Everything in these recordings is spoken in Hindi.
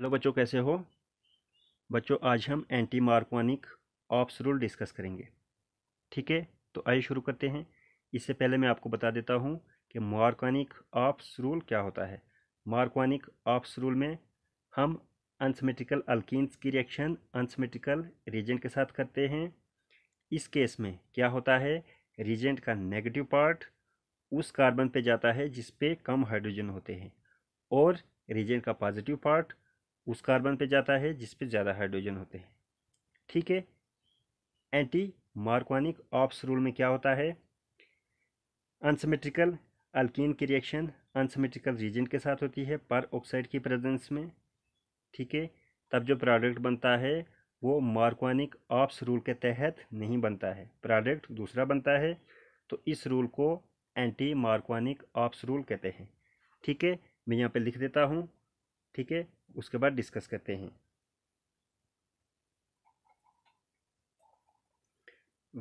हेलो बच्चों कैसे हो बच्चों आज हम एंटी मार्कवानिक ऑप्स रूल डिस्कस करेंगे ठीक है तो आइए शुरू करते हैं इससे पहले मैं आपको बता देता हूँ कि मार्कवानिक ऑप्स रूल क्या होता है मार्कवानिक ऑप्स रूल में हम अनसमेटिकल अल्किन्स की रिएक्शन अनसमेटिकल रिजेंट के साथ करते हैं इस केस में क्या होता है रिजेंट का नेगेटिव पार्ट उस कार्बन पे जाता है जिस पे कम हाइड्रोजन होते हैं और रिजेंट का पॉजिटिव पार्ट उस कार्बन पे जाता है जिस पे ज़्यादा हाइड्रोजन होते हैं ठीक है एंटी मार्कवानिक ऑप्स रूल में क्या होता है अनसमेट्रिकल अल्किन की रिएक्शन अनसमेट्रिकल रीजन के साथ होती है पर ऑक्साइड की प्रेजेंस में ठीक है तब जो प्रोडक्ट बनता है वो मार्कवानिक ऑप्स रूल के तहत नहीं बनता है प्रोडक्ट दूसरा बनता है तो इस रूल को एंटी मार्कवानिक ऑप्स रूल कहते हैं ठीक है मैं यहाँ पे लिख देता हूँ ठीक है उसके बाद डिस्कस करते हैं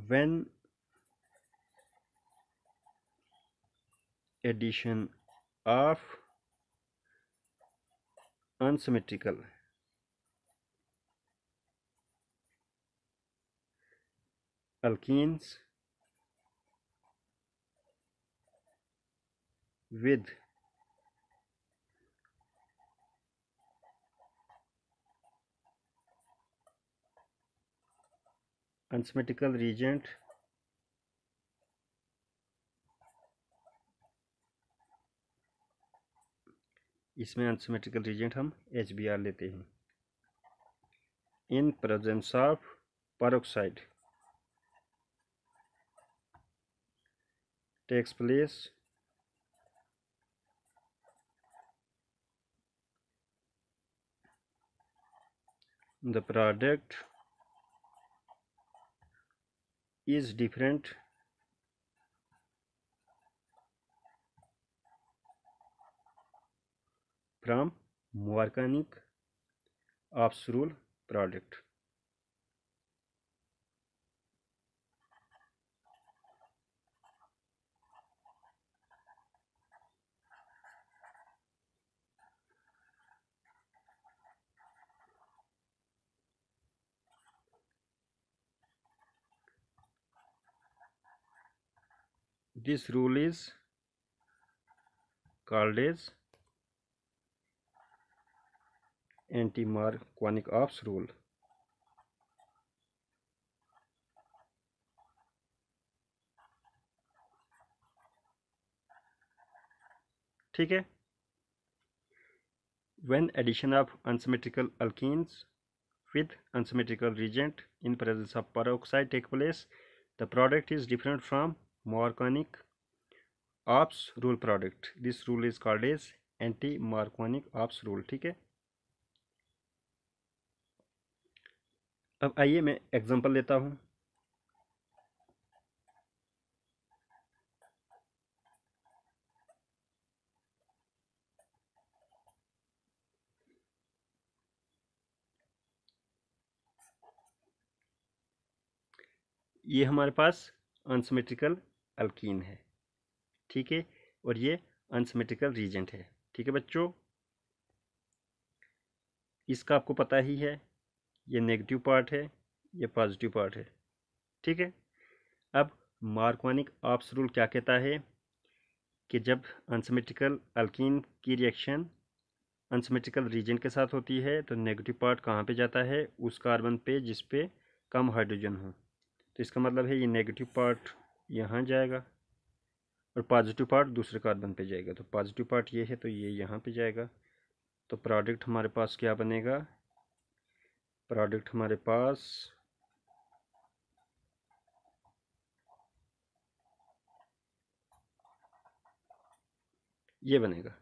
वेन एडिशन ऑफ अनसमेट्रिकल अल्किस विद अनसमेटिकल रीजेंट इसमें अनसमेटिकल रीजेंट हम एच लेते हैं in presence of peroxide takes place the product is different from morganic observable product this rule is called as anti-Markovnikov rule ठीक है when addition of unsymmetrical alkenes with unsymmetrical reagent in presence of peroxide take place the product is different from Markovnikov's rule product this rule is called as anti Markovnikov's rule ठीक है अब आइए मैं एग्जांपल लेता हूं ये हमारे पास अनसिमेट्रिकल अल्कीन है ठीक है और ये अनसिमेट्रिकल रीजेंट है ठीक है बच्चों इसका आपको पता ही है ये नेगेटिव पार्ट है ये पॉजिटिव पार्ट है ठीक है अब मार्कवानिक ऑप्स रूल क्या कहता है कि जब अनसमेटिकल अल्किन की रिएक्शन अनसमेटिकल रीजन के साथ होती है तो नेगेटिव पार्ट कहाँ पे जाता है उस कार्बन पे जिस पे कम हाइड्रोजन हो तो इसका मतलब है ये नेगेटिव पार्ट यहाँ जाएगा और पॉजिटिव पार्ट दूसरे कार्बन पे जाएगा तो पॉजिटिव पार्ट ये है तो ये यहाँ पे जाएगा तो प्रोडक्ट हमारे पास क्या बनेगा प्रोडक्ट हमारे पास ये बनेगा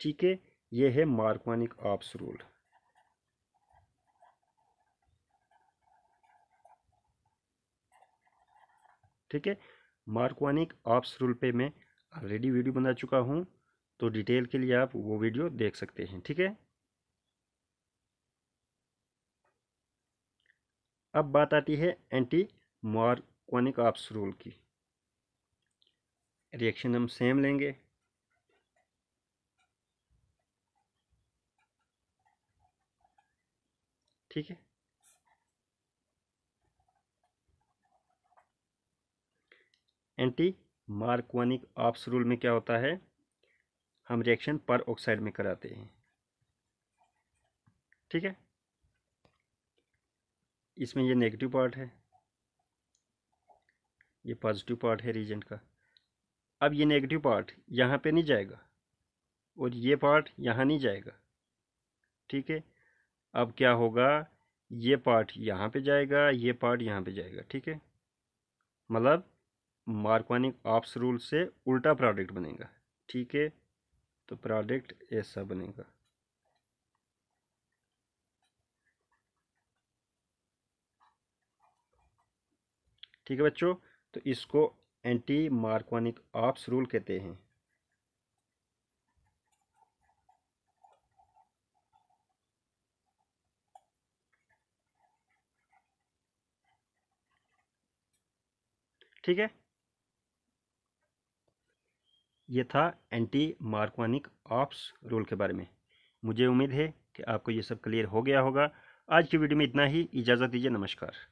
ठीक है ये है मार्कवानिक ऑप्स रूल ठीक है मार्कवानिक ऑप्स रूल पे मैं ऑलरेडी वीडियो बना चुका हूँ तो डिटेल के लिए आप वो वीडियो देख सकते हैं ठीक है अब बात आती है एंटी मार्कवानिक ऑप्स रूल की रिएक्शन हम सेम लेंगे ठीक है एंटी मार्कवानिक ऑप्स रूल में क्या होता है हम रिएक्शन पर ऑक्साइड में कराते हैं ठीक है इसमें ये नेगेटिव पार्ट है ये पॉजिटिव पार्ट है रीजेंट का अब ये नेगेटिव पार्ट यहाँ पे नहीं जाएगा और ये पार्ट यहाँ नहीं जाएगा ठीक है अब क्या होगा ये पार्ट यहाँ पे जाएगा ये पार्ट यहाँ पे जाएगा ठीक है मतलब मार्कवानिक ऑप्स रूल से उल्टा प्रोडक्ट बनेगा ठीक है तो प्रोडक्ट ऐसा बनेगा ठीक है बच्चों तो इसको एंटी मार्कवानिक ऑप्स रूल कहते हैं ठीक है ये था एंटी मार्कवानिक ऑप्स रोल के बारे में मुझे उम्मीद है कि आपको ये सब क्लियर हो गया होगा आज की वीडियो में इतना ही इजाज़त दीजिए नमस्कार